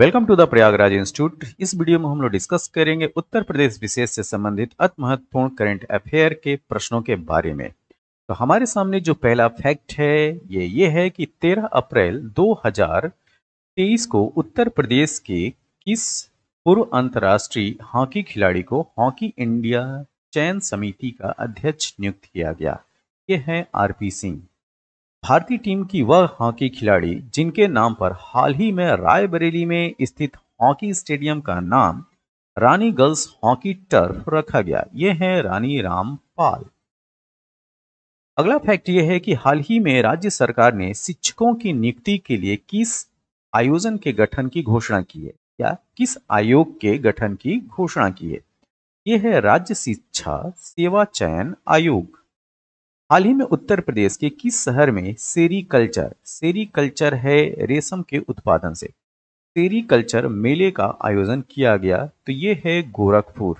welcome to the Prayagraj institute इस video में हम लोग डिस्कस करेंगे उत्तर प्रदेश विशेष से संबंधित अति महत्वपूर्ण करंट अफेयर के प्रश्नों के बारे में तो हमारे सामने जो पहला फैक्ट है ये ये है कि 13 अप्रैल 2023 को उत्तर प्रदेश के किस पूर्व अंतर्राष्ट्रीय हॉकी खिलाड़ी को हॉकी इंडिया चयन समिति का अध्यक्ष नियुक्त किया गया ये है आर सिंह भारतीय टीम की वह हॉकी खिलाड़ी जिनके नाम पर हाल ही में रायबरेली में स्थित हॉकी स्टेडियम का नाम रानी गर्ल्स हॉकी टर्फ रखा गया ये है रानी रामपाल अगला फैक्ट यह है कि हाल ही में राज्य सरकार ने शिक्षकों की नियुक्ति के लिए किस आयोजन के गठन की घोषणा की है या किस आयोग के गठन की घोषणा की है यह है राज्य शिक्षा सेवा चयन आयोग हाल ही में उत्तर प्रदेश के किस शहर में सेरी कल्चर सेरी कल्चर है रेशम के उत्पादन से सेरी कल्चर मेले का आयोजन किया गया तो ये है गोरखपुर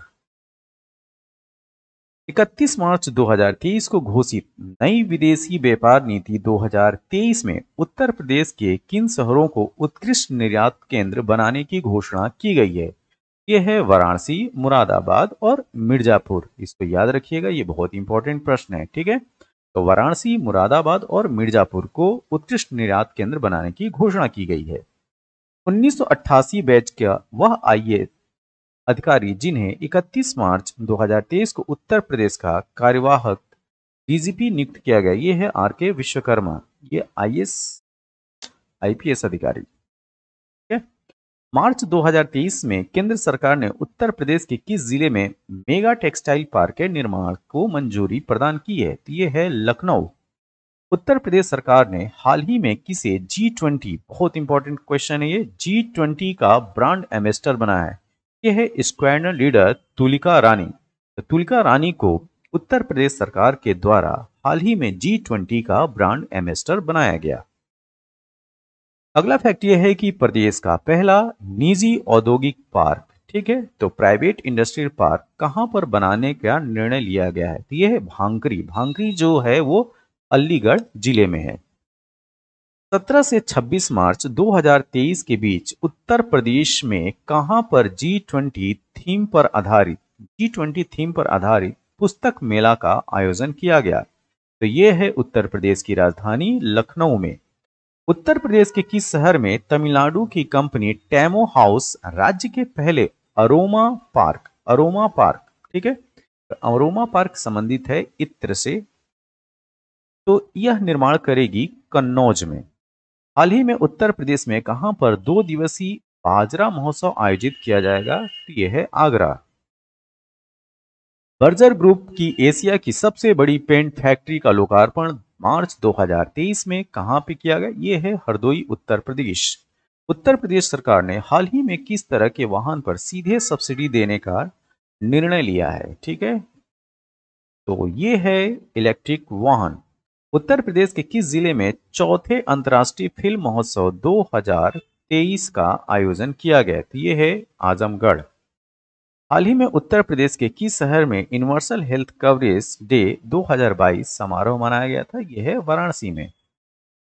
31 मार्च 2023 को घोषित नई विदेशी व्यापार नीति 2023 में उत्तर प्रदेश के किन शहरों को उत्कृष्ट निर्यात केंद्र बनाने की घोषणा की गई है यह है वाराणसी मुरादाबाद और मिर्जापुर इसको याद रखिएगा ये बहुत इंपॉर्टेंट प्रश्न है ठीक है तो वाराणसी मुरादाबाद और मिर्जापुर को उत्कृष्ट निर्यात केंद्र बनाने की घोषणा की गई है 1988 बैच का वह आई अधिकारी जिन्हें 31 मार्च 2023 को उत्तर प्रदेश का कार्यवाहक डीजीपी नियुक्त किया गया ये है आर के विश्वकर्मा ये आई एस आईपीएस अधिकारी मार्च 2023 में केंद्र सरकार ने उत्तर प्रदेश के किस जिले में मेगा टेक्सटाइल पार्क के निर्माण को मंजूरी प्रदान की है तो ये है लखनऊ उत्तर प्रदेश सरकार ने हाल ही में किसे जी ट्वेंटी बहुत इंपॉर्टेंट क्वेश्चन है ये जी ट्वेंटी का ब्रांड एम्बेस्टर बना है यह है स्क्वाडन लीडर तुलिका रानी तो तुलिका रानी को उत्तर प्रदेश सरकार के द्वारा हाल ही में जी ट्वेंटी का ब्रांड एम्बेस्टर बनाया गया अगला फैक्ट यह है कि प्रदेश का पहला निजी औद्योगिक पार्क ठीक है तो प्राइवेट इंडस्ट्रियल पार्क कहाँ पर बनाने का निर्णय लिया गया है तो यह है भांकरी भांकरी जो है वो अलीगढ़ जिले में है 17 से 26 मार्च 2023 के बीच उत्तर प्रदेश में कहां पर जी ट्वेंटी थीम पर आधारित जी ट्वेंटी थीम पर आधारित पुस्तक मेला का आयोजन किया गया तो यह है उत्तर प्रदेश की राजधानी लखनऊ में उत्तर प्रदेश के किस शहर में तमिलनाडु की कंपनी टैमो हाउस राज्य के पहले अरोमा पार्क अरोमा पार्क ठीक है तो अरोमा पार्क संबंधित है इत्र से तो यह निर्माण करेगी कन्नौज में हाल ही में उत्तर प्रदेश में कहां पर दो दिवसीय बाजरा महोत्सव आयोजित किया जाएगा तो यह है आगरा बर्जर ग्रुप की एशिया की सबसे बड़ी पेंट फैक्ट्री का लोकार्पण मार्च 2023 में कहां पे किया गया ये है हरदोई उत्तर प्रदेश उत्तर प्रदेश सरकार ने हाल ही में किस तरह के वाहन पर सीधे सब्सिडी देने का निर्णय लिया है ठीक है तो ये है इलेक्ट्रिक वाहन उत्तर प्रदेश के किस जिले में चौथे अंतर्राष्ट्रीय फिल्म महोत्सव 2023 का आयोजन किया गया तो ये है आजमगढ़ हाल ही में उत्तर प्रदेश के किस शहर में यूनिवर्सल हेल्थ कवरेज डे 2022 समारोह मनाया गया था यह है वाराणसी में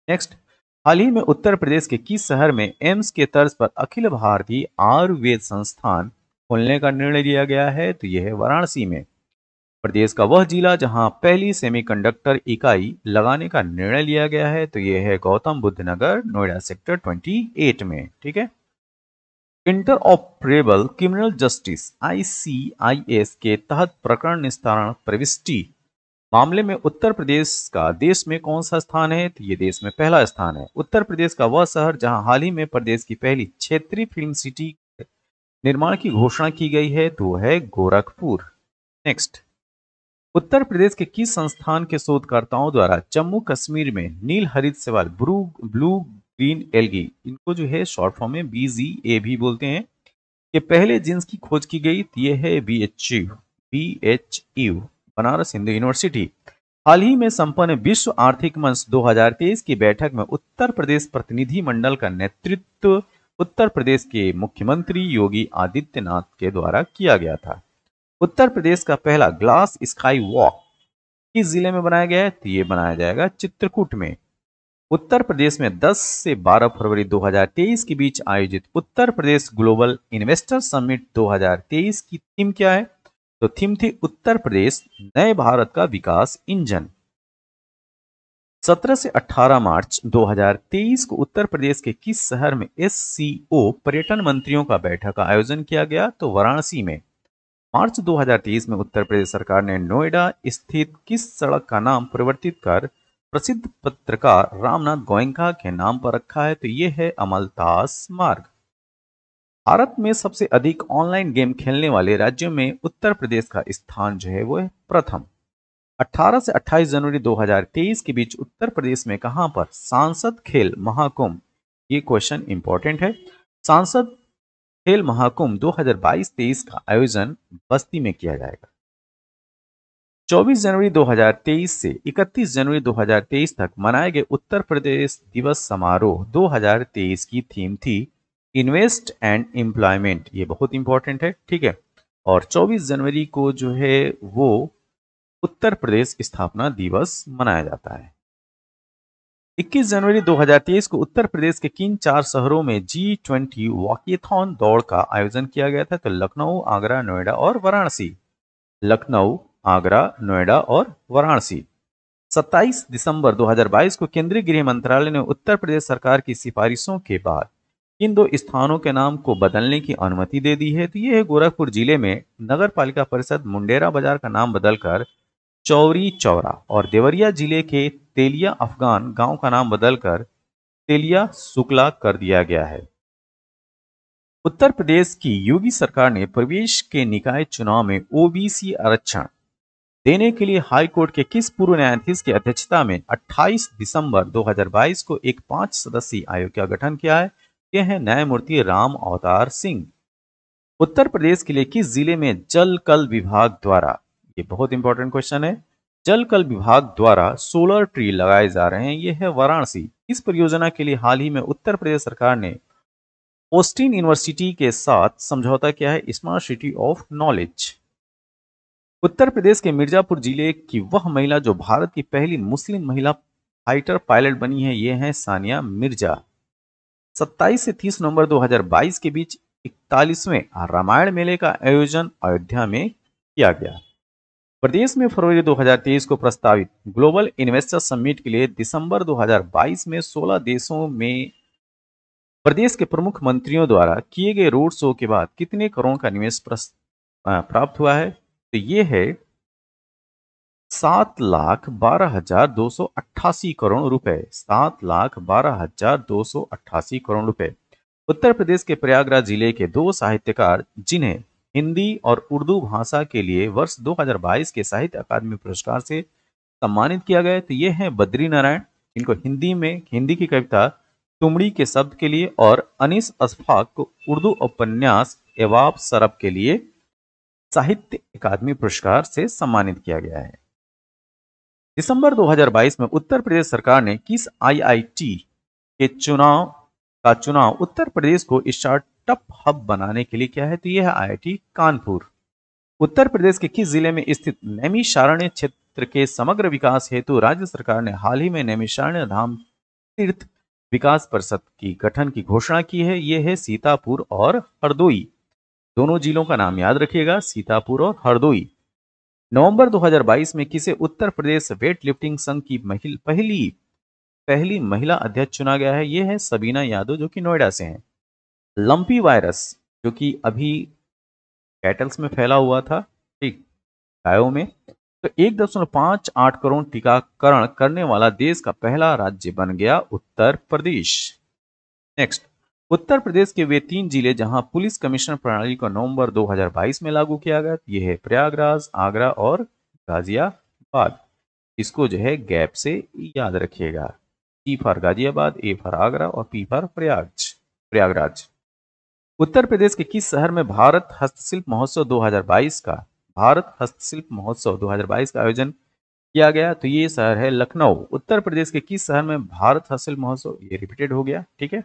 नेक्स्ट हाल ही में उत्तर प्रदेश के किस शहर में एम्स के तर्ज पर अखिल भारतीय आयुर्वेद संस्थान खोलने का निर्णय लिया गया है तो यह है वाराणसी में प्रदेश का वह जिला जहां पहली सेमीकंडक्टर इकाई लगाने का निर्णय लिया गया है तो यह है गौतम बुद्ध नगर नोएडा सेक्टर 28 में ठीक है इंटरऑपरेबल क्रिमिनल जस्टिस आईसीआईएस के तहत प्रकरण निस्तारण प्रविष्टि मामले में उत्तर प्रदेश का देश में कौन सा स्थान है तो ये देश में पहला स्थान है उत्तर प्रदेश का वह शहर जहां हाल ही में प्रदेश की पहली क्षेत्रीय फिल्म सिटी निर्माण की घोषणा की गई है तो है गोरखपुर नेक्स्ट उत्तर प्रदेश के किस संस्थान के शोधकर्ताओं द्वारा जम्मू कश्मीर में नील हरित सेवाल ब्लू ब्लू ग्रीन एल्गी इनको जो है शॉर्ट फॉर्म में बी जी ए भी बोलते हैं ये पहले जींस की खोज की गई तो ये है B H U B H U Banaras Hindu university हाल ही में संपन्न विश्व आर्थिक मंच 2023 की बैठक में उत्तर प्रदेश प्रतिनिधि मंडल का नेतृत्व उत्तर प्रदेश के मुख्यमंत्री योगी आदित्यनाथ के द्वारा किया गया था उत्तर प्रदेश का पहला ग्लास स्काई वॉक किस जिले में बनाया गया है तो ये बनाया जाएगा चित्रकूट में उत्तर प्रदेश में 10 से 12 फरवरी 2023 के बीच आयोजित Uttar Pradesh global investor summit 2023 की थीम क्या है तो थीम थी उत्तर प्रदेश नए भारत का विकास इंजन 17 से 18 मार्च 2023 को उत्तर प्रदेश के किस शहर में एस पर्यटन मंत्रियों का बैठक का आयोजन किया गया तो वाराणसी में मार्च 2023 में उत्तर प्रदेश सरकार ने नोएडा स्थित किस सड़क का नाम परिवर्तित कर प्रसिद्ध पत्रकार रामनाथ गोयंका के नाम पर रखा है तो यह है अमलतास मार्ग भारत में सबसे अधिक ऑनलाइन गेम खेलने वाले राज्यों में उत्तर प्रदेश का स्थान जो है वो है प्रथम 18 से 28 जनवरी 2023 के बीच उत्तर प्रदेश में कहां पर सांसद खेल महाकुंभ ये क्वेश्चन इंपॉर्टेंट है सांसद खेल महाकुंभ 2022-23 का आयोजन बस्ती में किया जाएगा 24 जनवरी 2023 से 31 जनवरी 2023 तक मनाए गए उत्तर प्रदेश दिवस समारोह 2023 की थीम थी इन्वेस्ट एंड एम्प्लॉयमेंट ये बहुत इंपॉर्टेंट है ठीक है और 24 जनवरी को जो है वो उत्तर प्रदेश स्थापना दिवस मनाया जाता है 21 जनवरी 2023 को उत्तर प्रदेश के किन चार शहरों में जी ट्वेंटी वॉकीथॉन दौड़ का आयोजन किया गया था तो लखनऊ आगरा नोएडा और वाराणसी लखनऊ आगरा नोएडा और वाराणसी 27 दिसंबर 2022 को केंद्रीय गृह मंत्रालय ने उत्तर प्रदेश सरकार की सिफारिशों के बाद इन दो स्थानों के नाम को बदलने की अनुमति दे दी है तो यह है गोरखपुर जिले में नगर पालिका परिषद मुंडेरा बाजार का नाम बदलकर चौरी चौरा और देवरिया जिले के तेलिया अफगान गांव का नाम बदलकर तेलिया शुक्ला कर दिया गया है उत्तर प्रदेश की योगी सरकार ने प्रवेश के निकाय चुनाव में ओबीसी आरक्षण देने के लिए हाई कोर्ट के किस पूर्व न्यायाधीश की अध्यक्षता में 28 दिसंबर 2022 को एक पांच सदस्यीय आयोग का गठन किया है यह है न्यायमूर्ति राम अवतार सिंह उत्तर प्रदेश के लिए किस जिले में जल कल विभाग द्वारा ये बहुत इंपॉर्टेंट क्वेश्चन है जल कल विभाग द्वारा सोलर ट्री लगाए जा रहे हैं यह है वाराणसी इस परियोजना के लिए हाल ही में उत्तर प्रदेश सरकार ने ओस्टिन यूनिवर्सिटी के साथ समझौता किया है smart city of knowledge Uttar Pradesh के मिर्जापुर जिले की वह महिला जो भारत की पहली मुस्लिम महिला फाइटर पायलट बनी है ये है सानिया मिर्जा 27 से 30 नवंबर 2022 के बीच इकतालीसवें रामायण मेले का आयोजन अयोध्या में किया गया प्रदेश में फरवरी 2023 को प्रस्तावित ग्लोबल इन्वेस्टर समिट के लिए दिसंबर 2022 में 16 देशों में प्रदेश के प्रमुख मंत्रियों द्वारा किए गए रोड शो के बाद कितने करोड़ का निवेश प्राप्त हुआ है तो ये है सात लाख बारह हजार दो सौ अट्ठासी करोड़ रुपए सात लाख बारह हजार दो सौ अट्ठासी करोड़ रुपए उत्तर प्रदेश के प्रयागराज जिले के दो साहित्यकार जिन्हें हिंदी और उर्दू भाषा के लिए वर्ष 2022 के साहित्य अकादमी पुरस्कार से सम्मानित किया गया तो ये हैं बद्री नारायण इनको हिंदी में हिंदी की कविता तुमड़ी के शब्द के लिए और अनिस अशफाक को उर्दू उपन्यास एवाब सरब के लिए साहित्य अकादमी पुरस्कार से सम्मानित किया गया है दिसंबर 2022 में उत्तर प्रदेश सरकार ने किस आईआईटी के चुनाव का चुनाव उत्तर प्रदेश को स्टार्टअप हब बनाने के लिए किया है तो यह है आईआईटी कानपुर उत्तर प्रदेश के किस जिले में स्थित नैमिषारण्य क्षेत्र के समग्र विकास हेतु राज्य सरकार ने हाल ही में नैमिषारण्य धाम तीर्थ विकास परिषद की गठन की घोषणा की है यह है सीतापुर और हरदोई दोनों जिलों का नाम याद रखिएगा सीतापुर और हरदोई नवंबर 2022 में किसे उत्तर प्रदेश वेट लिफ्टिंग संघ की पहली पहली महिला अध्यक्ष चुना गया है यह है सबीना यादव जो कि नोएडा से हैं लंपी वायरस जो कि अभी कैटल्स में फैला हुआ था ठीक गायों में तो एक दशमलव पांच आठ करोड़ टीकाकरण करने वाला देश का पहला राज्य बन गया उत्तर प्रदेश नेक्स्ट उत्तर प्रदेश के वे तीन जिले जहां पुलिस कमिश्नर प्रणाली को नवंबर 2022 में लागू किया गया ये है प्रयागराज आगरा और गाजियाबाद इसको जो है गैप से याद रखिएगा E for Ghaziabad A for Agra और पी फॉर प्रयाग प्रयागराज उत्तर प्रदेश के किस शहर में भारत हस्तशिल्प महोत्सव 2022 का भारत हस्तशिल्प महोत्सव 2022 का आयोजन किया गया तो ये शहर है लखनऊ उत्तर प्रदेश के किस शहर में भारत हस्तशिल्प महोत्सव ये रिपीटेड हो गया ठीक है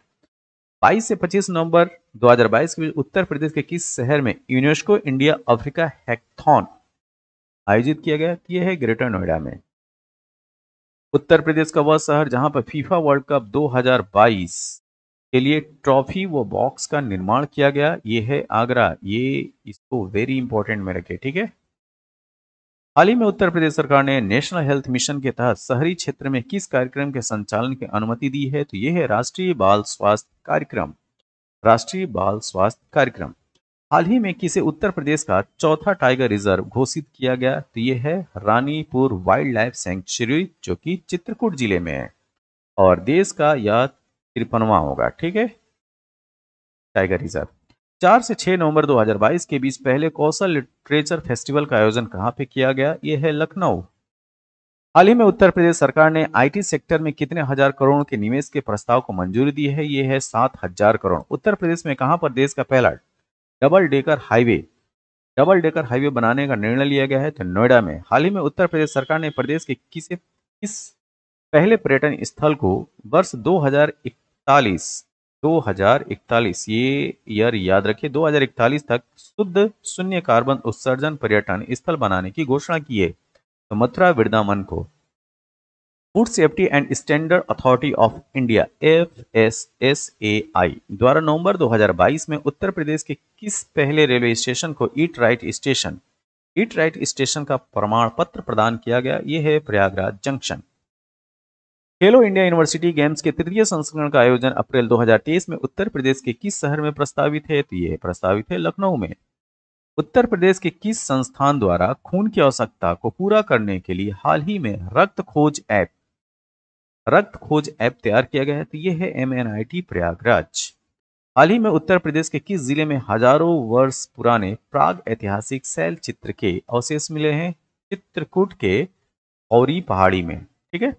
22 से 25 नवंबर 2022 के बीच उत्तर प्रदेश के किस शहर में यूनेस्को इंडिया अफ्रीका हैकथॉन आयोजित किया गया यह है ग्रेटर नोएडा में उत्तर प्रदेश का वह शहर जहां पर फीफा वर्ल्ड कप 2022 के लिए ट्रॉफी व बॉक्स का निर्माण किया गया ये है आगरा ये इसको वेरी इंपॉर्टेंट में रखे ठीक है हाल ही में उत्तर प्रदेश सरकार ने नेशनल हेल्थ मिशन के तहत शहरी क्षेत्र में किस कार्यक्रम के संचालन की अनुमति दी है तो यह है राष्ट्रीय बाल स्वास्थ्य कार्यक्रम राष्ट्रीय बाल स्वास्थ्य कार्यक्रम हाल ही में किसे उत्तर प्रदेश का चौथा टाइगर रिजर्व घोषित किया गया तो यह है रानीपुर वाइल्ड लाइफ सेंचुरी जो कि चित्रकूट जिले में है और देश का यह तिरपनवा होगा ठीक है टाइगर रिजर्व चार से छह नवंबर 2022 के बीच पहले कौशल लिटरेचर फेस्टिवल का आयोजन कहाँ पे किया गया यह है लखनऊ हाल ही में उत्तर प्रदेश सरकार ने आईटी सेक्टर में कितने हजार करोड़ के निवेश के प्रस्ताव को मंजूरी दी है यह है सात हजार करोड़ उत्तर प्रदेश में कहाँ पर देश का पहला double decker highway double decker highway बनाने का निर्णय लिया गया है तो नोएडा में हाल ही में उत्तर प्रदेश सरकार ने प्रदेश के किसे किस पहले पर्यटन स्थल को वर्ष दो 2041 ये ईयर याद रखिए 2041 तक शुद्ध शून्य कार्बन उत्सर्जन पर्यटन स्थल बनाने की घोषणा की है तो मथुरा वृद्धामन को food safety and standard authority of India F S S A I द्वारा नवंबर 2022 में उत्तर प्रदेश के किस पहले रेलवे स्टेशन को eat right station eat right station का प्रमाण पत्र प्रदान किया गया यह है Prayagraj junction Khelo India university games के तृतीय संस्करण का आयोजन अप्रैल 2023 में उत्तर प्रदेश के किस शहर में प्रस्तावित है तो ये प्रस्तावित है लखनऊ में उत्तर प्रदेश के किस संस्थान द्वारा खून की आवश्यकता को पूरा करने के लिए हाल ही में रक्त खोज ऐप रक्त खोज ऐप तैयार किया गया है तो यह है एम प्रयागराज हाल ही में उत्तर प्रदेश के किस जिले में हजारों वर्ष पुराने प्राग ऐतिहासिक शैल चित्र के अवशेष मिले हैं चित्रकूट के औरी पहाड़ी में ठीक है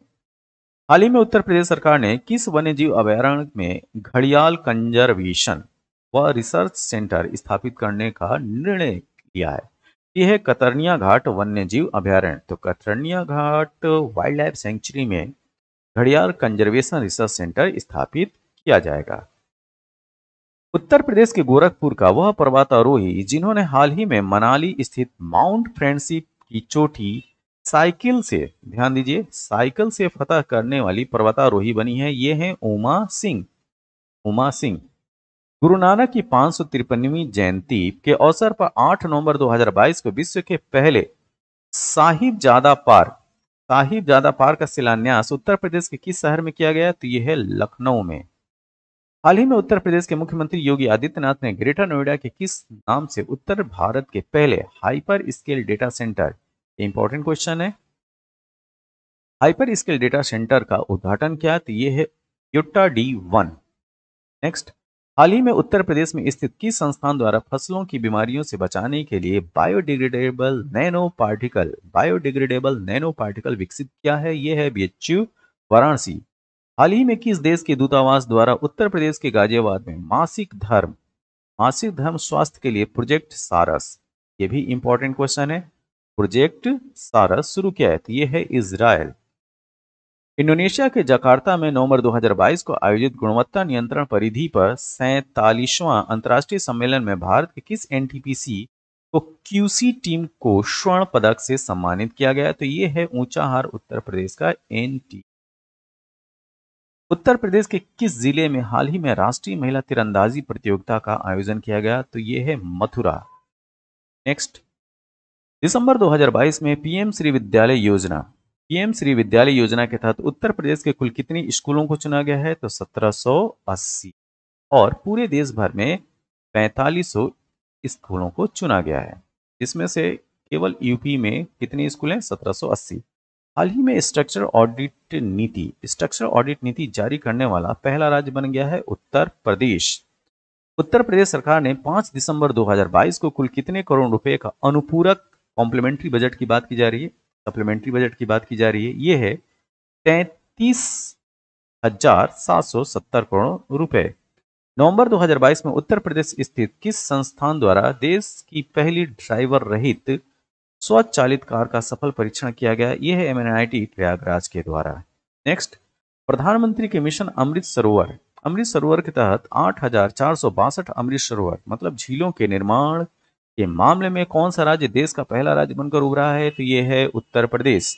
हाल ही में उत्तर प्रदेश सरकार ने किस जीव अभ्यारण्य में घड़ियाल कंजर्वेशन व रिसर्च सेंटर स्थापित करने का निर्णय लिया है यह है कतरनिया घाट वन्य जीव अभ्यारण्य तो Katarniaghat wild life sanctuary में घड़ियाल कंजर्वेशन रिसर्च सेंटर स्थापित किया जाएगा उत्तर प्रदेश के गोरखपुर का वह पर्वतारोही जिन्होंने हाल ही में मनाली स्थित माउंट फ्रेंडशिप की चोटी साइकिल से ध्यान दीजिए साइकिल से फतह करने वाली पर्वतारोही बनी है ये है उमा सिंह उमा सिंह गुरु नानक की पांच सौ तिरपनवीं जयंती के अवसर पर 8 नवंबर 2022 को विश्व के पहले साहिब जादा पार्क साहिब जादा पार्क का शिलान्यास उत्तर प्रदेश के किस शहर में किया गया तो यह है लखनऊ में हाल ही में उत्तर प्रदेश के मुख्यमंत्री योगी आदित्यनाथ ने ग्रेटर नोएडा के किस नाम से उत्तर भारत के पहले hyper scale data center important question है हाइपर स्केल डेटा सेंटर का उद्घाटन क्या तो ये है युट्टा डी वन नेक्स्ट हाल ही में उत्तर प्रदेश में स्थित किस संस्थान द्वारा फसलों की बीमारियों से बचाने के लिए biodegradable nano particle biodegradable nano particle विकसित किया है यह है बीएचयू वाराणसी हाल ही में किस देश के दूतावास द्वारा उत्तर प्रदेश के गाजियाबाद में मासिक धर्म मासिक धर्म स्वास्थ्य के लिए प्रोजेक्ट सारस ये भी इंपॉर्टेंट क्वेश्चन है प्रोजेक्ट सारस शुरू किया है तो ये है इसराइल इंडोनेशिया के जकार्ता में नवंबर 2022 को आयोजित गुणवत्ता नियंत्रण परिधि पर सैतालीसवां अंतर्राष्ट्रीय सम्मेलन में भारत के किस एनटीपीसी को क्यूसी टीम को स्वर्ण पदक से सम्मानित किया गया तो ये है ऊंचाहार उत्तर प्रदेश का एन उत्तर प्रदेश के किस जिले में हाल ही में राष्ट्रीय महिला तीरंदाजी प्रतियोगिता का आयोजन किया गया तो ये है मथुरा नेक्स्ट दिसंबर 2022 में पीएम श्री विद्यालय योजना पीएम श्री विद्यालय योजना के तहत उत्तर प्रदेश के कुल कितने स्कूलों को चुना गया है तो 1780 और पूरे देश भर में 4500 स्कूलों को चुना गया है जिसमें से केवल यूपी में कितने स्कूल हैं 1780 हाल ही में स्ट्रक्चर ऑडिट नीति स्ट्रक्चर ऑडिट नीति जारी करने वाला पहला राज्य बन गया है उत्तर प्रदेश उत्तर प्रदेश सरकार ने 5 दिसंबर 2022 को कुल कितने करोड़ रुपए का अनुपूरक कॉम्प्लीमेंट्री बजट की बात की जा रही है सप्लीमेंट्री बजट की बात की जा रही है ये है तैतीस हजार सात सौ सत्तर करोड़ रुपए नवंबर 2022 में उत्तर प्रदेश स्थित किस संस्थान द्वारा देश की पहली ड्राइवर रहित स्वचालित कार का सफल परीक्षण किया गया यह है एमएनआईटी प्रयागराज के द्वारा नेक्स्ट प्रधानमंत्री के मिशन अमृत सरोवर अमृत सरोवर के तहत आठ अमृत सरोवर मतलब झीलों के निर्माण के मामले में कौन सा राज्य देश का पहला राज्य बनकर उभरा है तो ये है उत्तर प्रदेश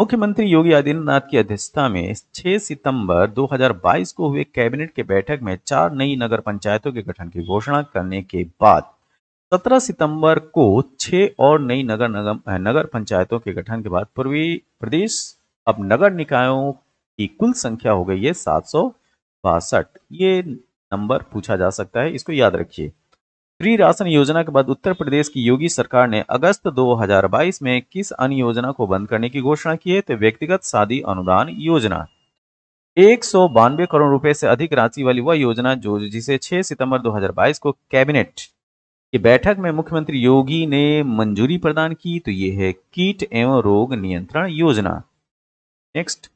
मुख्यमंत्री योगी आदित्यनाथ की अध्यक्षता में 6 सितंबर 2022 को हुए कैबिनेट के बैठक में चार नई नगर पंचायतों के गठन की घोषणा करने के बाद 17 सितंबर को छह और नई नगर नगम नगर पंचायतों के गठन के बाद पूर्वी प्रदेश अब नगर निकायों की कुल संख्या हो गई है सात ये नंबर पूछा जा सकता है इसको याद रखिए फ्री राशन योजना के बाद उत्तर प्रदेश की योगी सरकार ने अगस्त 2022 में किस अन्य योजना को बंद करने की घोषणा की है तो व्यक्तिगत शादी अनुदान योजना एक करोड़ रुपए से अधिक राशि वाली वह वा योजना जो जिसे 6 सितंबर 2022 को कैबिनेट की बैठक में मुख्यमंत्री योगी ने मंजूरी प्रदान की तो ये है कीट एवं रोग नियंत्रण योजना नेक्स्ट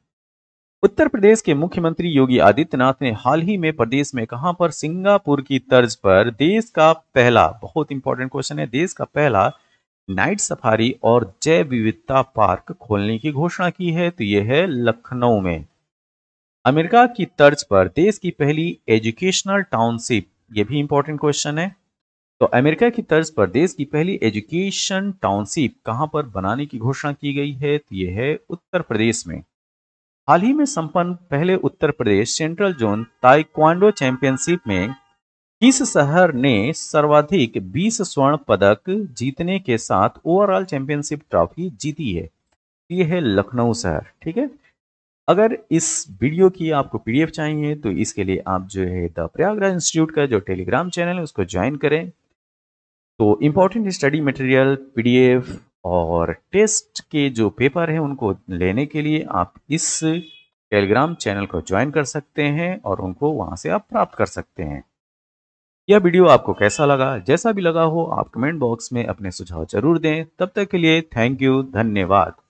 उत्तर प्रदेश के मुख्यमंत्री योगी आदित्यनाथ ने हाल ही में प्रदेश में कहां पर सिंगापुर की तर्ज पर देश का पहला बहुत इंपॉर्टेंट क्वेश्चन है देश का पहला नाइट सफारी और जैव विविधता पार्क खोलने की घोषणा की है तो यह है लखनऊ में अमेरिका की तर्ज पर देश की पहली एजुकेशनल टाउनशिप यह भी इंपॉर्टेंट क्वेश्चन है तो अमेरिका की तर्ज पर देश की पहली एजुकेशन टाउनशिप कहां पर बनाने की घोषणा की गई है तो यह है उत्तर प्रदेश में हाल ही में संपन्न पहले Uttar Pradesh central zone taekwondo championship में किस शहर ने सर्वाधिक 20 स्वर्ण पदक जीतने के साथ ओवरऑल चैंपियनशिप ट्रॉफी जीती है यह है लखनऊ शहर ठीक है अगर इस वीडियो की आपको पीडीएफ चाहिए तो इसके लिए आप जो है द प्रयागराज इंस्टीट्यूट का जो टेलीग्राम चैनल है उसको ज्वाइन करें तो इम्पोर्टेंट स्टडी मटेरियल पीडीएफ और टेस्ट के जो पेपर हैं उनको लेने के लिए आप इस टेलीग्राम चैनल को ज्वाइन कर सकते हैं और उनको वहां से आप प्राप्त कर सकते हैं यह वीडियो आपको कैसा लगा जैसा भी लगा हो आप कमेंट बॉक्स में अपने सुझाव जरूर दें तब तक के लिए थैंक यू धन्यवाद